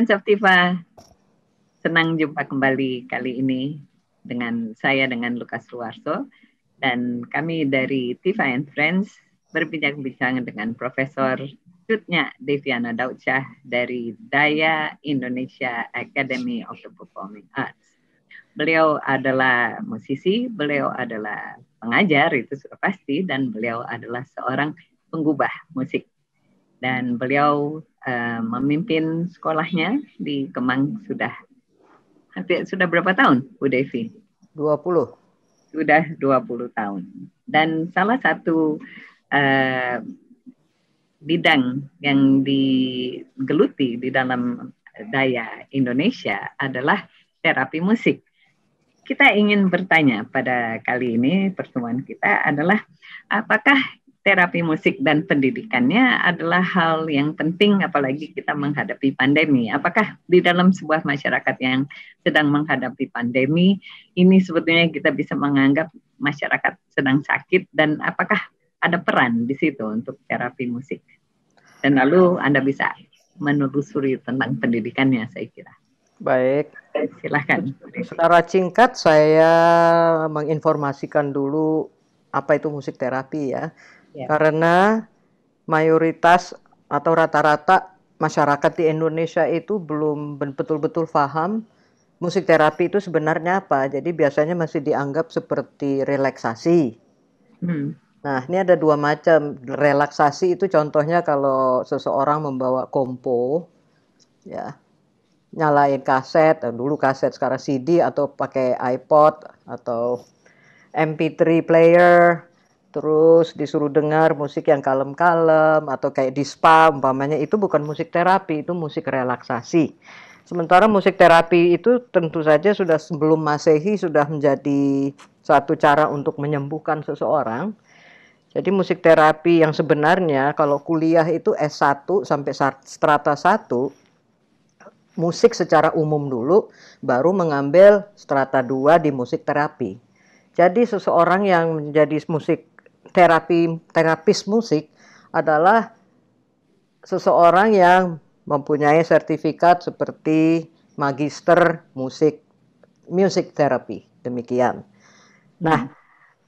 Friends of Tifa, senang jumpa kembali kali ini dengan saya dengan Lukas Luarso dan kami dari Tifa and Friends berbincang-bincang dengan Profesor Cutnya Deviana Daucah dari Daya Indonesia Academy of the Performing Arts. Beliau adalah musisi, beliau adalah pengajar itu sudah pasti dan beliau adalah seorang penggubah musik dan beliau uh, memimpin sekolahnya di Kemang sudah hampir sudah berapa tahun Bu Devi? 20. Sudah 20 tahun. Dan salah satu uh, bidang yang digeluti di dalam daya Indonesia adalah terapi musik. Kita ingin bertanya pada kali ini pertemuan kita adalah apakah terapi musik dan pendidikannya adalah hal yang penting apalagi kita menghadapi pandemi. Apakah di dalam sebuah masyarakat yang sedang menghadapi pandemi ini sebetulnya kita bisa menganggap masyarakat sedang sakit dan apakah ada peran di situ untuk terapi musik? Dan lalu Anda bisa menelusuri tentang pendidikannya saya kira. Baik. Silahkan. Secara singkat saya menginformasikan dulu apa itu musik terapi ya. Ya. karena mayoritas atau rata-rata masyarakat di Indonesia itu belum betul-betul paham musik terapi itu sebenarnya apa. Jadi biasanya masih dianggap seperti relaksasi. Hmm. Nah, ini ada dua macam. Relaksasi itu contohnya kalau seseorang membawa kompo, ya nyalain kaset, eh, dulu kaset sekarang CD atau pakai iPod atau MP3 player terus disuruh dengar musik yang kalem-kalem atau kayak di spa umpamanya itu bukan musik terapi itu musik relaksasi sementara musik terapi itu tentu saja sudah sebelum masehi sudah menjadi satu cara untuk menyembuhkan seseorang jadi musik terapi yang sebenarnya kalau kuliah itu S1 sampai strata 1 musik secara umum dulu baru mengambil strata 2 di musik terapi jadi seseorang yang menjadi musik terapi terapis musik adalah seseorang yang mempunyai sertifikat seperti magister musik music therapy demikian. Nah,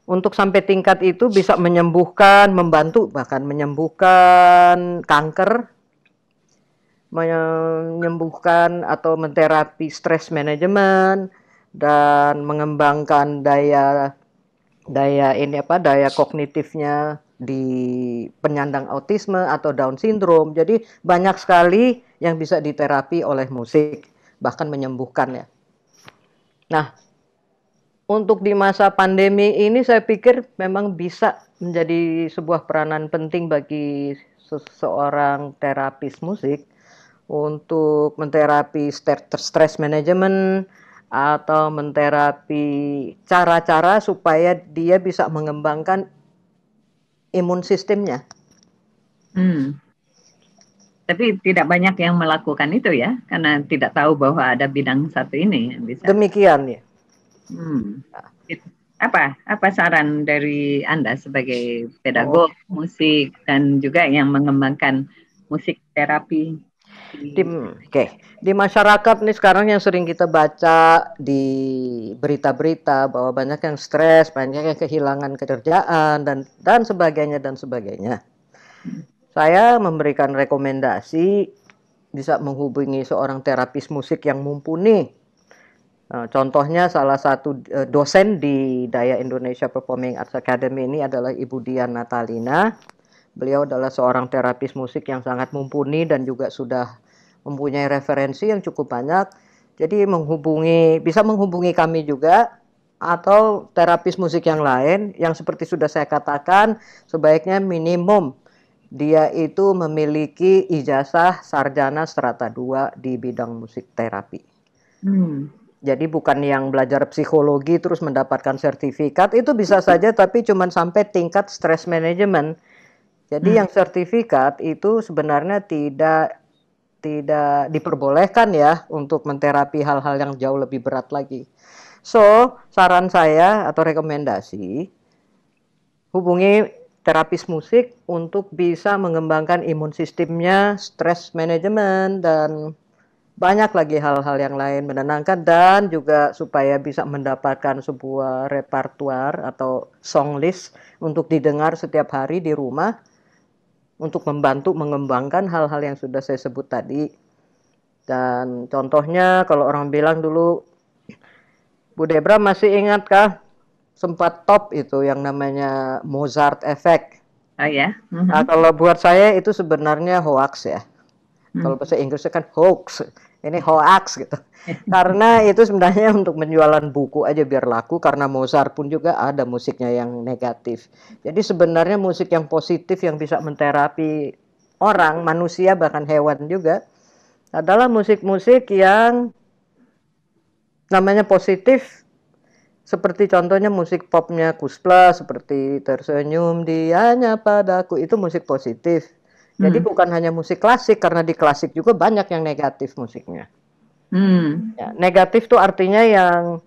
untuk sampai tingkat itu bisa menyembuhkan, membantu bahkan menyembuhkan kanker, menyembuhkan atau menterapi stress manajemen dan mengembangkan daya daya ini apa daya kognitifnya di penyandang autisme atau Down syndrome. Jadi banyak sekali yang bisa diterapi oleh musik bahkan menyembuhkan ya. Nah, untuk di masa pandemi ini saya pikir memang bisa menjadi sebuah peranan penting bagi seseorang terapis musik untuk menterapi stress management, atau menterapi cara-cara supaya dia bisa mengembangkan imun sistemnya. Hmm. Tapi tidak banyak yang melakukan itu ya, karena tidak tahu bahwa ada bidang satu ini yang bisa. Demikian ya. Hmm. Apa apa saran dari anda sebagai pedagog oh. musik dan juga yang mengembangkan musik terapi di oke okay. di masyarakat nih sekarang yang sering kita baca di berita-berita bahwa banyak yang stres, banyak yang kehilangan kerjaan dan dan sebagainya dan sebagainya. Saya memberikan rekomendasi bisa menghubungi seorang terapis musik yang mumpuni. Nah, contohnya salah satu eh, dosen di Daya Indonesia Performing Arts Academy ini adalah Ibu Dian Natalina Beliau adalah seorang terapis musik yang sangat mumpuni dan juga sudah mempunyai referensi yang cukup banyak. Jadi menghubungi bisa menghubungi kami juga atau terapis musik yang lain yang seperti sudah saya katakan sebaiknya minimum dia itu memiliki ijazah sarjana strata 2 di bidang musik terapi. Hmm. Jadi bukan yang belajar psikologi terus mendapatkan sertifikat itu bisa saja tapi cuma sampai tingkat stress management jadi hmm. yang sertifikat itu sebenarnya tidak tidak diperbolehkan ya untuk menterapi hal-hal yang jauh lebih berat lagi. So, saran saya atau rekomendasi hubungi terapis musik untuk bisa mengembangkan imun sistemnya, stress management dan banyak lagi hal-hal yang lain menenangkan dan juga supaya bisa mendapatkan sebuah repertuar atau song list untuk didengar setiap hari di rumah untuk membantu mengembangkan hal-hal yang sudah saya sebut tadi. Dan contohnya kalau orang bilang dulu Bu Debra masih ingatkah sempat top itu yang namanya Mozart Effect? Oh ya. Yeah. Mm-hmm. Nah, kalau buat saya itu sebenarnya hoax ya. Mm-hmm. Kalau mhm. bahasa Inggrisnya kan hoax ini hoax gitu. karena itu sebenarnya untuk menjualan buku aja biar laku karena Mozart pun juga ada musiknya yang negatif. Jadi sebenarnya musik yang positif yang bisa menterapi orang, manusia bahkan hewan juga adalah musik-musik yang namanya positif seperti contohnya musik popnya Kuspla seperti tersenyum dianya padaku itu musik positif jadi hmm. bukan hanya musik klasik karena di klasik juga banyak yang negatif musiknya. Hmm. Ya, negatif tuh artinya yang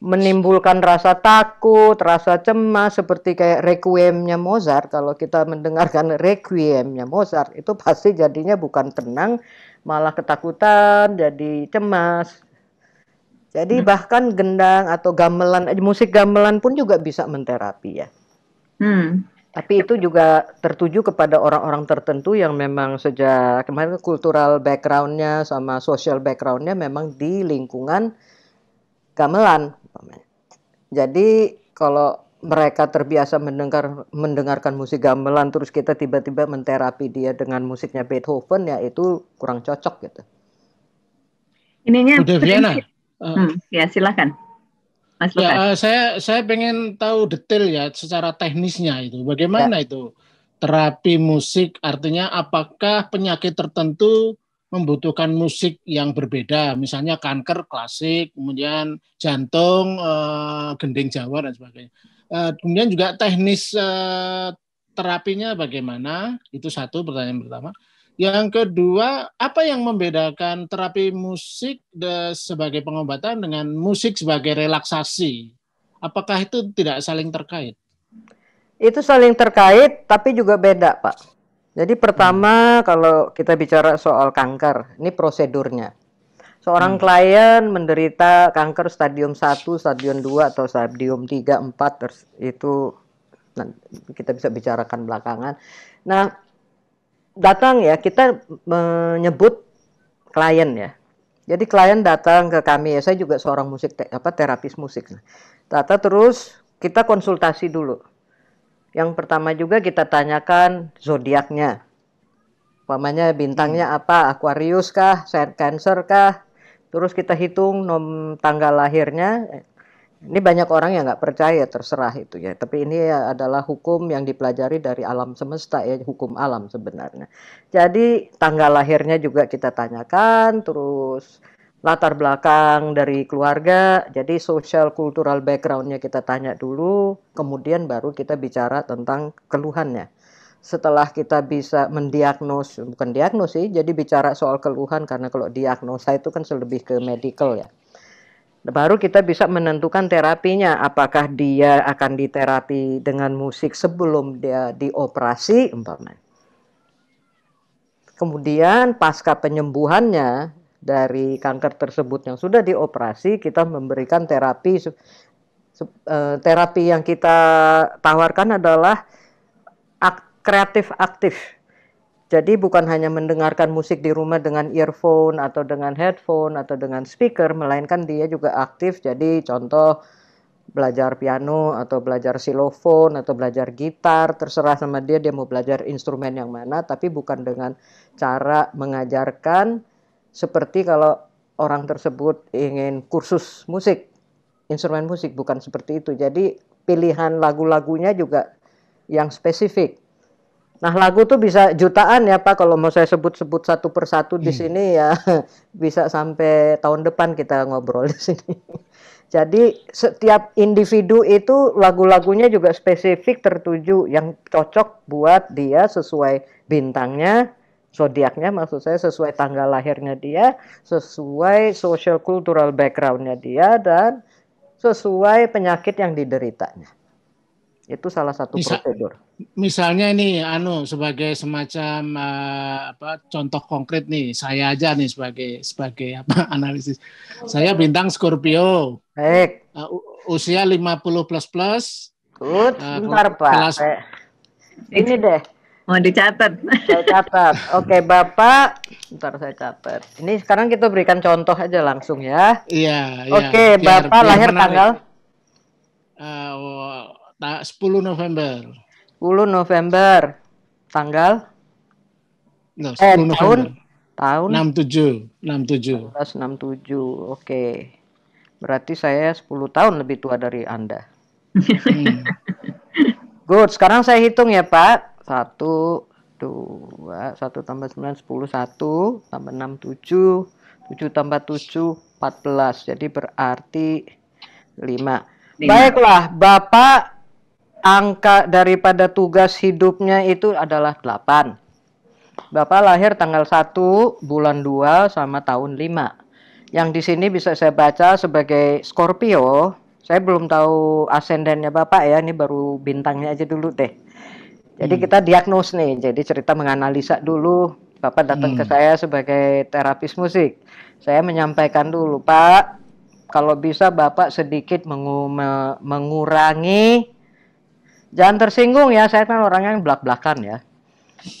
menimbulkan rasa takut, rasa cemas seperti kayak requiemnya Mozart. Kalau kita mendengarkan requiemnya Mozart itu pasti jadinya bukan tenang, malah ketakutan, jadi cemas. Jadi hmm. bahkan gendang atau gamelan, eh, musik gamelan pun juga bisa menterapi ya. Hmm. Tapi itu juga tertuju kepada orang-orang tertentu yang memang sejak kemarin kultural backgroundnya sama social backgroundnya memang di lingkungan gamelan. Jadi kalau mereka terbiasa mendengar mendengarkan musik gamelan terus kita tiba-tiba menterapi dia dengan musiknya Beethoven ya itu kurang cocok gitu. Ininya. Udah Vienna. Uh, hmm, ya silakan. Mas ya, Lukas? Ya, saya saya pengen tahu detail ya secara teknisnya itu. Bagaimana ya. itu terapi musik? Artinya apakah penyakit tertentu membutuhkan musik yang berbeda, misalnya kanker klasik, kemudian jantung, eh, gending Jawa dan sebagainya. Eh, kemudian juga teknis terapinya bagaimana? Itu satu pertanyaan pertama. Yang kedua, apa yang membedakan terapi musik de, sebagai pengobatan dengan musik sebagai relaksasi? Apakah itu tidak saling terkait? Itu saling terkait, tapi juga beda, Pak. Jadi pertama hmm. kalau kita bicara soal kanker, ini prosedurnya. Seorang hmm. klien menderita kanker stadium 1, stadium 2 atau stadium 3, 4 itu nah, kita bisa bicarakan belakangan. Nah, datang ya kita menyebut klien ya. Jadi klien datang ke kami ya. Saya juga seorang musik te apa terapis musik. Tata terus kita konsultasi dulu. Yang pertama juga kita tanyakan zodiaknya. Umpamanya bintangnya hmm. apa? Aquarius kah? Cancer kah? Terus kita hitung nom tanggal lahirnya, ini banyak orang yang nggak percaya terserah itu ya. Tapi ini adalah hukum yang dipelajari dari alam semesta ya, hukum alam sebenarnya. Jadi tanggal lahirnya juga kita tanyakan, terus latar belakang dari keluarga, jadi social cultural backgroundnya kita tanya dulu, kemudian baru kita bicara tentang keluhannya. Setelah kita bisa mendiagnos, bukan diagnosis, jadi bicara soal keluhan karena kalau diagnosa itu kan lebih ke medical ya baru kita bisa menentukan terapinya apakah dia akan diterapi dengan musik sebelum dia dioperasi umpamanya kemudian pasca penyembuhannya dari kanker tersebut yang sudah dioperasi kita memberikan terapi e, terapi yang kita tawarkan adalah kreatif aktif jadi bukan hanya mendengarkan musik di rumah dengan earphone atau dengan headphone atau dengan speaker, melainkan dia juga aktif. Jadi contoh belajar piano atau belajar silofon atau belajar gitar, terserah sama dia dia mau belajar instrumen yang mana, tapi bukan dengan cara mengajarkan seperti kalau orang tersebut ingin kursus musik, instrumen musik bukan seperti itu. Jadi pilihan lagu-lagunya juga yang spesifik Nah lagu tuh bisa jutaan ya Pak kalau mau saya sebut-sebut satu persatu hmm. di sini ya bisa sampai tahun depan kita ngobrol di sini. Jadi setiap individu itu lagu-lagunya juga spesifik tertuju yang cocok buat dia sesuai bintangnya, zodiaknya maksud saya sesuai tanggal lahirnya dia, sesuai social cultural backgroundnya dia dan sesuai penyakit yang dideritanya. Itu salah satu Misal, prosedur. Misalnya ini, anu sebagai semacam uh, apa contoh konkret nih, saya aja nih sebagai sebagai apa analisis. Saya bintang Scorpio. Baik. Uh, usia 50 plus plus. Good, uh, eh, bentar Pak. Kelas... Eh. Ini deh. Mau dicatat. Saya catat. Oke, Bapak. Bentar saya catat. Ini sekarang kita berikan contoh aja langsung ya. Iya, Oke, iya. Oke, Bapak biar lahir menarik. tanggal? Uh, tak 10 November. 10 November. Tanggal? No, 10 eh, November. Tahun? Tahun? 67. 67. 1967, oke. Okay. Berarti saya 10 tahun lebih tua dari Anda. Hmm. Good, sekarang saya hitung ya Pak. 1, 2, 1 tambah 9, 10, 1, tambah 6, 7, 7 tambah 7, 14. Jadi berarti 5. 5. Baiklah, Bapak angka daripada tugas hidupnya itu adalah 8. Bapak lahir tanggal 1 bulan 2 sama tahun 5. Yang di sini bisa saya baca sebagai Scorpio. Saya belum tahu asendennya Bapak ya, ini baru bintangnya aja dulu deh. Jadi hmm. kita diagnos nih. Jadi cerita menganalisa dulu. Bapak datang hmm. ke saya sebagai terapis musik. Saya menyampaikan dulu, Pak, kalau bisa Bapak sedikit mengu mengurangi Jangan tersinggung ya, saya kan orangnya yang belak-belakan ya.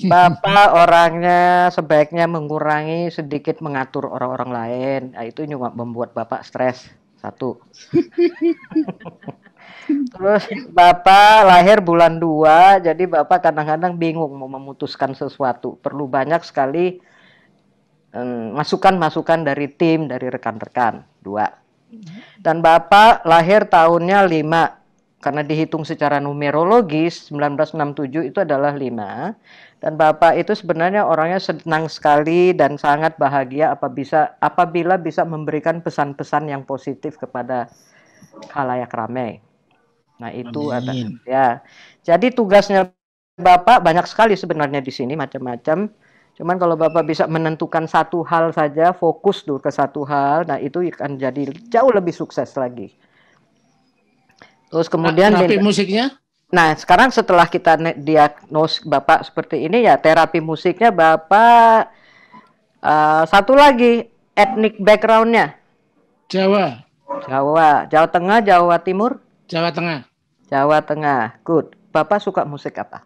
Bapak orangnya sebaiknya mengurangi sedikit mengatur orang-orang lain. Nah, itu cuma membuat Bapak stres. Satu. Terus Bapak lahir bulan dua, jadi Bapak kadang-kadang bingung mau memutuskan sesuatu. Perlu banyak sekali eh, masukan-masukan um, dari tim, dari rekan-rekan. Dua. Iya. Dan Bapak lahir tahunnya lima karena dihitung secara numerologis 1967 itu adalah 5 dan Bapak itu sebenarnya orangnya senang sekali dan sangat bahagia apabila, apabila bisa memberikan pesan-pesan yang positif kepada kalayak ramai. Nah, itu ada ya. Jadi tugasnya Bapak banyak sekali sebenarnya di sini macam-macam. Cuman kalau Bapak bisa menentukan satu hal saja, fokus dulu ke satu hal, nah itu akan jadi jauh lebih sukses lagi. Terus kemudian nah, terapi musiknya? Nah, sekarang setelah kita diagnos Bapak seperti ini ya terapi musiknya Bapak uh, satu lagi etnik backgroundnya Jawa. Jawa, Jawa Tengah, Jawa Timur? Jawa Tengah. Jawa Tengah, good. Bapak suka musik apa?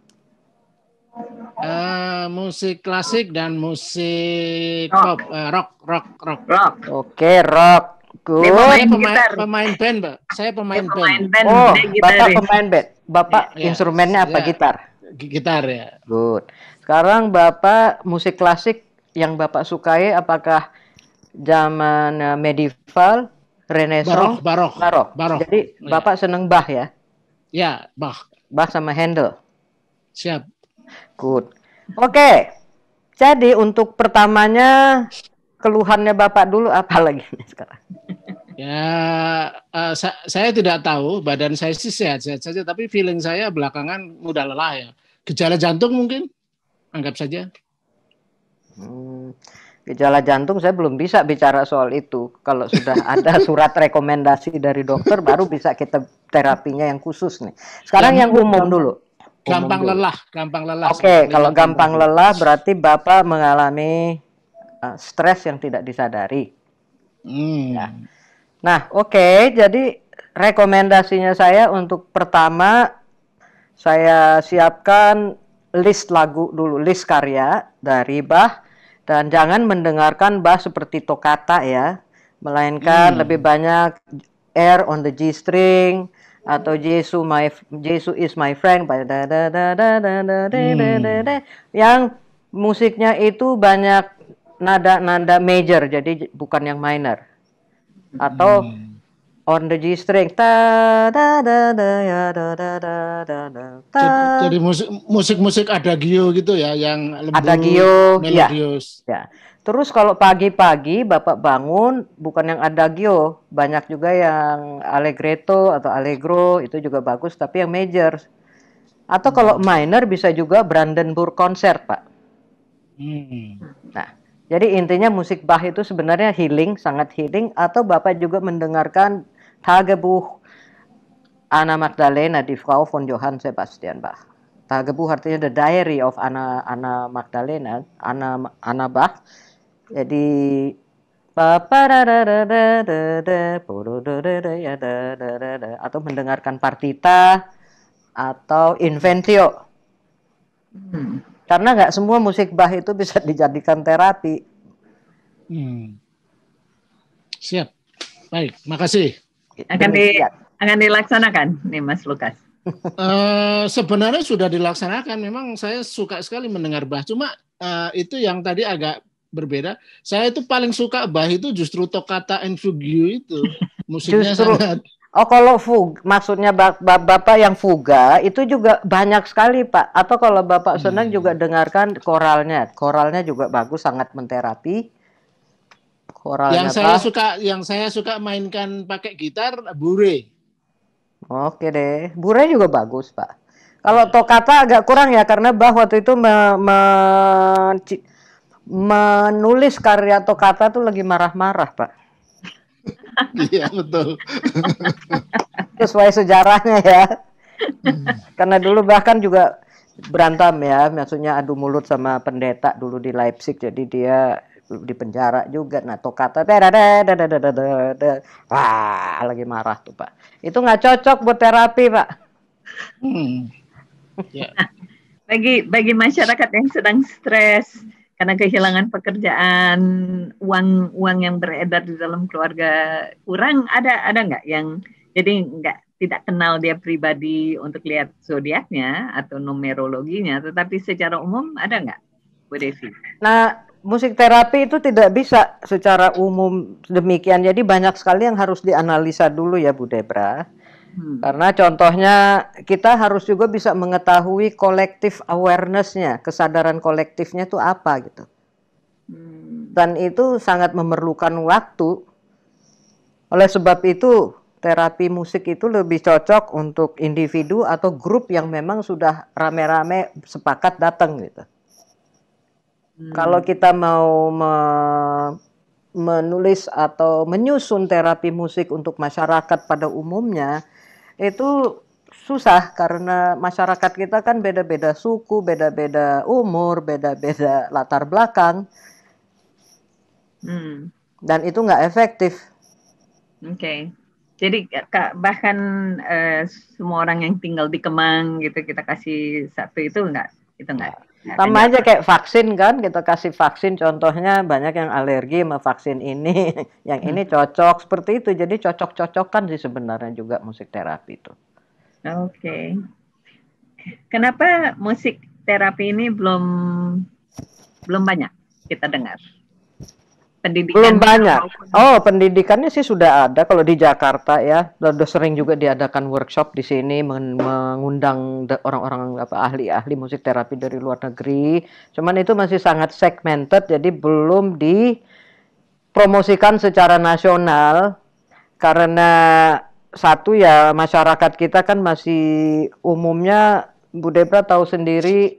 Uh, musik klasik dan musik rock. pop, uh, eh, rock, rock, rock. Rock. Oke, okay, rock. Good. Saya pemain, pemain, pemain band, Mbak. Saya pemain, pemain band. band. Oh, Bapak pemain band. Bapak ya, ya. instrumennya apa? Ya. Gitar. Gitar ya. Good. Sekarang Bapak musik klasik yang Bapak sukai apakah zaman eh, medieval, renaissance, barok, barok, barok. Jadi ya. Bapak seneng Bach ya? Ya, Bach. Bach sama Handel. Siap. Good. Oke. Okay. Jadi untuk pertamanya keluhannya Bapak dulu apa lagi sekarang? Ya, uh, sa saya tidak tahu. Badan saya sih sehat-sehat saja, tapi feeling saya belakangan mudah lelah ya. Gejala jantung mungkin? Anggap saja. Hmm, gejala jantung saya belum bisa bicara soal itu. Kalau sudah ada surat rekomendasi dari dokter, baru bisa kita terapinya yang khusus nih. Sekarang yang, yang umum dulu. Gampang umum lelah, dulu. gampang lelah. Oke, okay, kalau gampang lelah berarti Bapak mengalami Eh, stres yang tidak disadari. Hmm. Ya. Nah, oke, okay, jadi rekomendasinya saya untuk pertama saya siapkan list lagu dulu, list karya dari Bach dan jangan mendengarkan Bach seperti tokata ya, melainkan hmm. lebih banyak air on the G string atau Jesus my Jesus is my friend da yang musiknya itu banyak nada-nada major jadi bukan yang minor atau hmm. on the G string ta da da da ya da da da da ta. jadi musik musik ada Gio gitu ya yang lembut ada gio ya, ya. terus kalau pagi-pagi bapak bangun bukan yang ada gio banyak juga yang allegretto atau allegro itu juga bagus tapi yang major atau kalau hmm. minor bisa juga Brandenburg concert pak hmm jadi intinya musik Bach itu sebenarnya healing, sangat healing. Atau Bapak juga mendengarkan Tagebuch Anna Magdalena di Frau von Johann Sebastian Bach. Tagebuch artinya The Diary of Anna, Anna Magdalena, Anna, Anna Bach. Jadi atau mendengarkan partita atau inventio. Hmm karena nggak semua musik bah itu bisa dijadikan terapi. Hmm. Siap. Baik, makasih. Akan di akan dilaksanakan nih Mas Lukas. uh, sebenarnya sudah dilaksanakan. Memang saya suka sekali mendengar bah. Cuma uh, itu yang tadi agak berbeda. Saya itu paling suka bah itu justru Tokata and fugue itu. Musiknya justru, sangat Oh kalau fug, maksudnya bapak-bapak yang fuga itu juga banyak sekali pak. Atau kalau bapak senang hmm. juga dengarkan koralnya. Koralnya juga bagus, sangat menterapi. Koralnya yang saya pak. suka, yang saya suka mainkan pakai gitar, bure. Oke deh, bure juga bagus pak. Kalau tokata agak kurang ya karena bah waktu itu me, me, menulis karya tokata tuh lagi marah-marah pak. Iya betul. Sesuai sejarahnya ya. Hmm. Karena dulu bahkan juga berantem ya, maksudnya adu mulut sama pendeta dulu di Leipzig, jadi dia di penjara juga. Nah, Tokata wah lagi marah tuh pak. Itu nggak cocok buat terapi pak. Hmm. Yeah. bagi bagi masyarakat yang sedang stres karena kehilangan pekerjaan, uang uang yang beredar di dalam keluarga kurang, ada ada nggak yang jadi nggak tidak kenal dia pribadi untuk lihat zodiaknya atau numerologinya, tetapi secara umum ada nggak, Bu Devi? Nah, musik terapi itu tidak bisa secara umum demikian. Jadi banyak sekali yang harus dianalisa dulu ya, Bu Debra. Hmm. Karena contohnya kita harus juga bisa mengetahui kolektif awarenessnya, kesadaran kolektifnya itu apa gitu. Hmm. Dan itu sangat memerlukan waktu. Oleh sebab itu terapi musik itu lebih cocok untuk individu atau grup yang memang sudah rame-rame sepakat datang gitu. Hmm. Kalau kita mau me menulis atau menyusun terapi musik untuk masyarakat pada umumnya itu susah karena masyarakat kita kan beda-beda suku, beda-beda umur, beda-beda latar belakang. Hmm. Dan itu nggak efektif. Oke. Okay. Jadi bahkan uh, semua orang yang tinggal di Kemang gitu kita kasih satu itu nggak itu nggak Nah, sama aja kayak vaksin kan, kita kasih vaksin contohnya banyak yang alergi sama vaksin ini, yang ini hmm. cocok seperti itu. Jadi cocok-cocokan sih sebenarnya juga musik terapi itu. Oke. Okay. Kenapa musik terapi ini belum belum banyak kita dengar? pendidikan belum banyak oh pendidikannya sih sudah ada kalau di Jakarta ya sudah sering juga diadakan workshop di sini mengundang orang-orang apa ahli-ahli musik terapi dari luar negeri cuman itu masih sangat segmented jadi belum dipromosikan secara nasional karena satu ya masyarakat kita kan masih umumnya Bu Debra tahu sendiri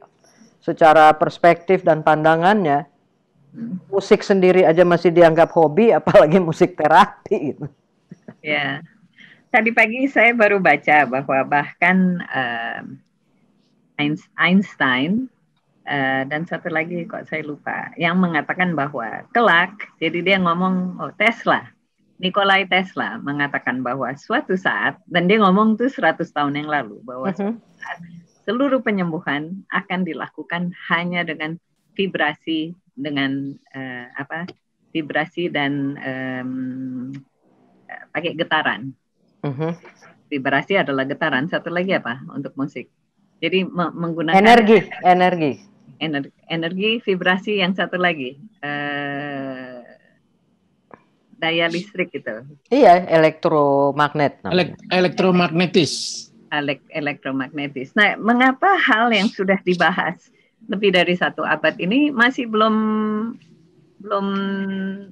secara perspektif dan pandangannya musik sendiri aja masih dianggap hobi, apalagi musik terapi Ya, tadi pagi saya baru baca bahwa bahkan uh, Einstein uh, dan satu lagi kok saya lupa yang mengatakan bahwa kelak, jadi dia ngomong oh Tesla, Nikolai Tesla mengatakan bahwa suatu saat dan dia ngomong tuh 100 tahun yang lalu bahwa uh saat seluruh penyembuhan akan dilakukan hanya dengan vibrasi dengan uh, apa vibrasi dan um, pakai getaran. Uh-huh. Vibrasi adalah getaran. Satu lagi apa untuk musik? Jadi me- menggunakan energi, energi, energi, energi, vibrasi yang satu lagi uh, daya listrik gitu. Iya, elektromagnet. Elek- elektromagnetis. elektromagnetis. Nah, mengapa hal yang sudah dibahas lebih dari satu abad ini masih belum belum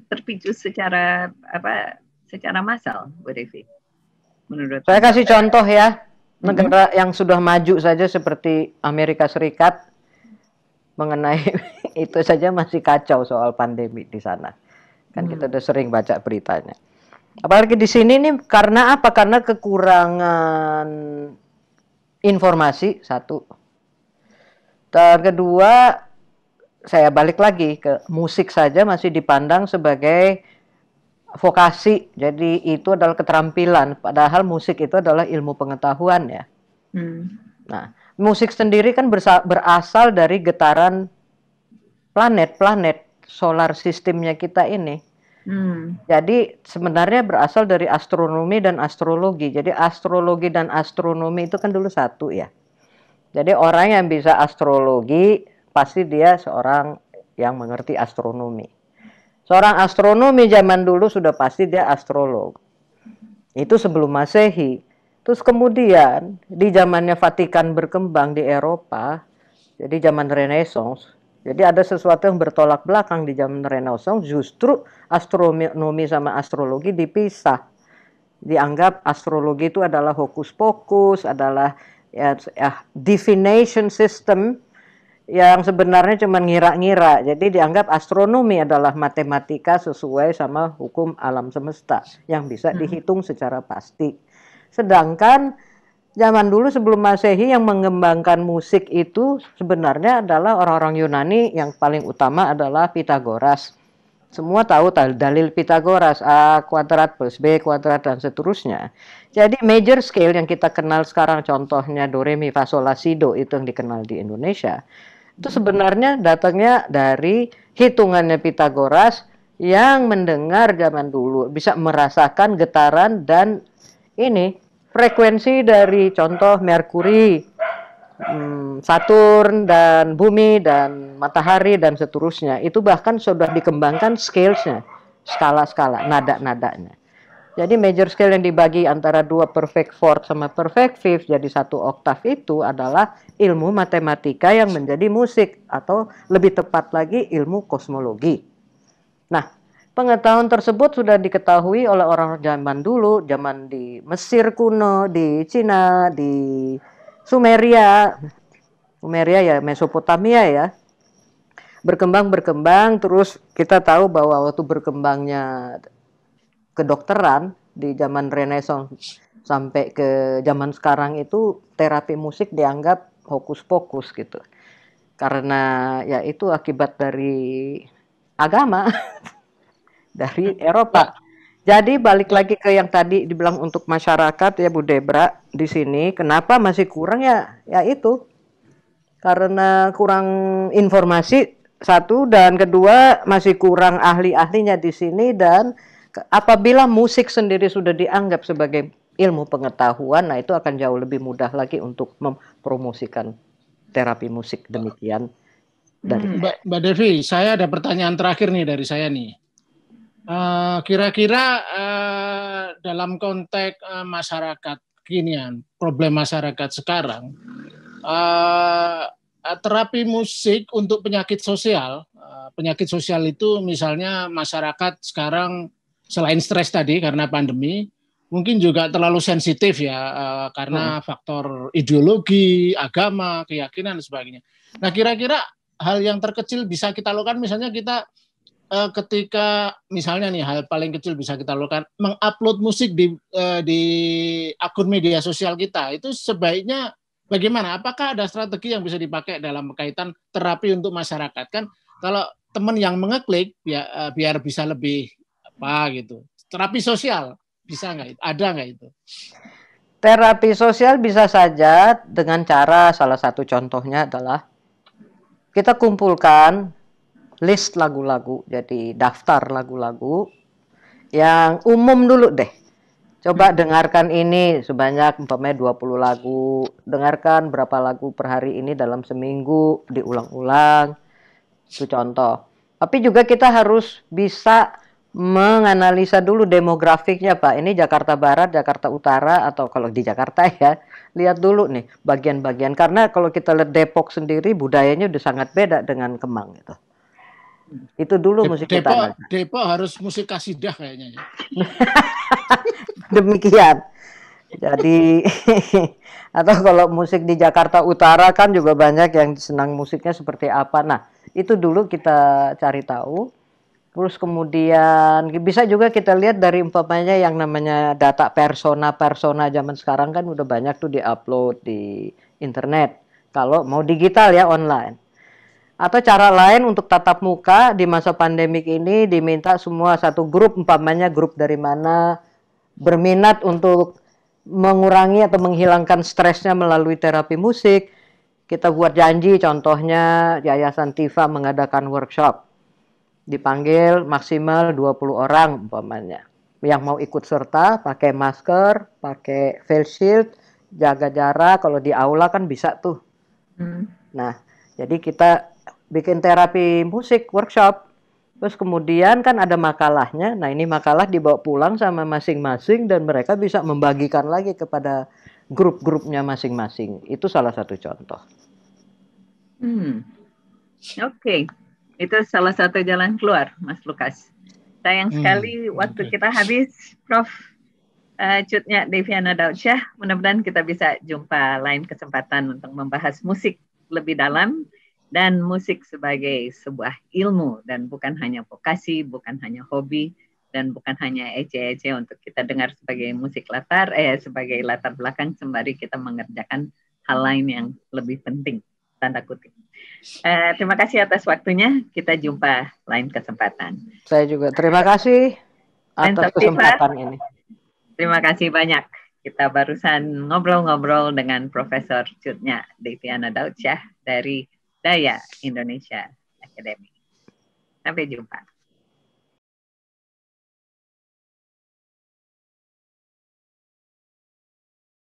terpicu secara apa secara massal, Bu Devi. Menurut saya kasih saya. contoh ya mhm. negara hmm. yang sudah maju saja seperti Amerika Serikat mengenai itu saja masih kacau soal pandemi di sana. Kan kita mhm. udah sering baca beritanya. Apalagi di sini nih karena apa? Karena kekurangan informasi satu dan kedua, saya balik lagi ke musik saja masih dipandang sebagai vokasi. Jadi itu adalah keterampilan, padahal musik itu adalah ilmu pengetahuan ya. Hmm. Nah, musik sendiri kan berasal dari getaran planet-planet solar sistemnya kita ini. Hmm. Jadi sebenarnya berasal dari astronomi dan astrologi. Jadi astrologi dan astronomi itu kan dulu satu ya. Jadi orang yang bisa astrologi pasti dia seorang yang mengerti astronomi. Seorang astronomi zaman dulu sudah pasti dia astrolog. Itu sebelum Masehi. Terus kemudian di zamannya Vatikan berkembang di Eropa, jadi zaman Renaissance, jadi ada sesuatu yang bertolak belakang di zaman Renaissance, justru astronomi sama astrologi dipisah. Dianggap astrologi itu adalah hokus pokus, adalah ya, ya divination system yang sebenarnya cuma ngira-ngira. Jadi dianggap astronomi adalah matematika sesuai sama hukum alam semesta yang bisa hmm. dihitung secara pasti. Sedangkan zaman dulu sebelum Masehi yang mengembangkan musik itu sebenarnya adalah orang-orang Yunani yang paling utama adalah Pitagoras. Semua tahu dalil Pitagoras, A kuadrat plus B kuadrat dan seterusnya. Jadi major scale yang kita kenal sekarang contohnya do re mi fa sol la si do itu yang dikenal di Indonesia. Itu sebenarnya datangnya dari hitungannya Pitagoras yang mendengar zaman dulu bisa merasakan getaran dan ini frekuensi dari contoh merkuri Hmm, Saturn dan bumi dan matahari dan seterusnya itu bahkan sudah dikembangkan scalesnya skala-skala nada-nadanya jadi major scale yang dibagi antara dua perfect fourth sama perfect fifth jadi satu oktav itu adalah ilmu matematika yang menjadi musik atau lebih tepat lagi ilmu kosmologi. Nah, pengetahuan tersebut sudah diketahui oleh orang zaman dulu, zaman di Mesir kuno, di Cina, di Sumeria, Sumeria ya Mesopotamia ya, berkembang berkembang terus kita tahu bahwa waktu berkembangnya kedokteran di zaman Renaissance sampai ke zaman sekarang itu terapi musik dianggap hokus pokus gitu karena ya itu akibat dari agama dari Eropa jadi balik lagi ke yang tadi dibilang untuk masyarakat ya Bu Debra di sini, kenapa masih kurang ya? Ya itu karena kurang informasi satu dan kedua masih kurang ahli-ahlinya di sini dan apabila musik sendiri sudah dianggap sebagai ilmu pengetahuan, nah itu akan jauh lebih mudah lagi untuk mempromosikan terapi musik demikian. Dari hmm, Mbak, Mbak Devi, saya ada pertanyaan terakhir nih dari saya nih. Eh, kira-kira uh, dalam konteks uh, masyarakat kinian, ya, problem masyarakat sekarang, uh, terapi musik untuk penyakit sosial, uh, penyakit sosial itu misalnya masyarakat sekarang selain stres tadi karena pandemi, mungkin juga terlalu sensitif ya uh, karena hmm. faktor ideologi, agama, keyakinan dan sebagainya. Nah, kira-kira hal yang terkecil bisa kita lakukan misalnya kita uh, ketika misalnya nih hal paling kecil bisa kita lakukan mengupload musik di uh, di akun media sosial kita itu sebaiknya bagaimana? Apakah ada strategi yang bisa dipakai dalam kaitan terapi untuk masyarakat kan? Kalau teman yang mengeklik biar ya, uh, eh, biar bisa lebih apa gitu. Terapi sosial bisa nggak? Ada nggak itu? Terapi sosial bisa saja dengan cara salah satu contohnya adalah kita kumpulkan list lagu-lagu, jadi daftar lagu-lagu yang umum dulu deh. Coba hmm. dengarkan ini sebanyak umpamanya 20 lagu, dengarkan berapa lagu per hari ini dalam seminggu, diulang-ulang. Itu contoh. Tapi juga kita harus bisa menganalisa dulu demografiknya Pak. Ini Jakarta Barat, Jakarta Utara atau kalau di Jakarta ya, lihat dulu nih bagian-bagian karena kalau kita lihat Depok sendiri budayanya udah sangat beda dengan Kemang gitu. Itu dulu musik Depo, utama. Depo harus musik kasidah kayaknya ya. Demikian. Jadi atau kalau musik di Jakarta Utara kan juga banyak yang senang musiknya seperti apa. Nah, itu dulu kita cari tahu. Terus kemudian bisa juga kita lihat dari umpamanya yang namanya data persona-persona zaman sekarang kan udah banyak tuh di-upload di internet. Kalau mau digital ya online. Atau cara lain untuk tatap muka di masa pandemik ini diminta semua satu grup, umpamanya grup dari mana, berminat untuk mengurangi atau menghilangkan stresnya melalui terapi musik. Kita buat janji, contohnya Yayasan Tifa mengadakan workshop. Dipanggil maksimal 20 orang umpamanya. Yang mau ikut serta pakai masker, pakai face shield, jaga jarak. Kalau di aula kan bisa tuh. Hmm. Nah, jadi kita bikin terapi musik workshop terus kemudian kan ada makalahnya nah ini makalah dibawa pulang sama masing-masing dan mereka bisa membagikan lagi kepada grup-grupnya masing-masing itu salah satu contoh hmm. oke okay. itu salah satu jalan keluar mas Lukas sayang hmm. sekali hmm. waktu kita habis Prof uh, cutnya Deviana Daudsyah mudah-mudahan kita bisa jumpa lain kesempatan untuk membahas musik lebih dalam dan musik sebagai sebuah ilmu dan bukan hanya vokasi, bukan hanya hobi dan bukan hanya ece-ece untuk kita dengar sebagai musik latar eh sebagai latar belakang sembari kita mengerjakan hal lain yang lebih penting tanda kutip. Eh, terima kasih atas waktunya. Kita jumpa lain kesempatan. Saya juga terima kasih atas kesempatan ini. Terima kasih banyak. Kita barusan ngobrol-ngobrol dengan Profesor Cutnya Deviana Daudsyah dari Daya Indonesia Academy. Sampai jumpa.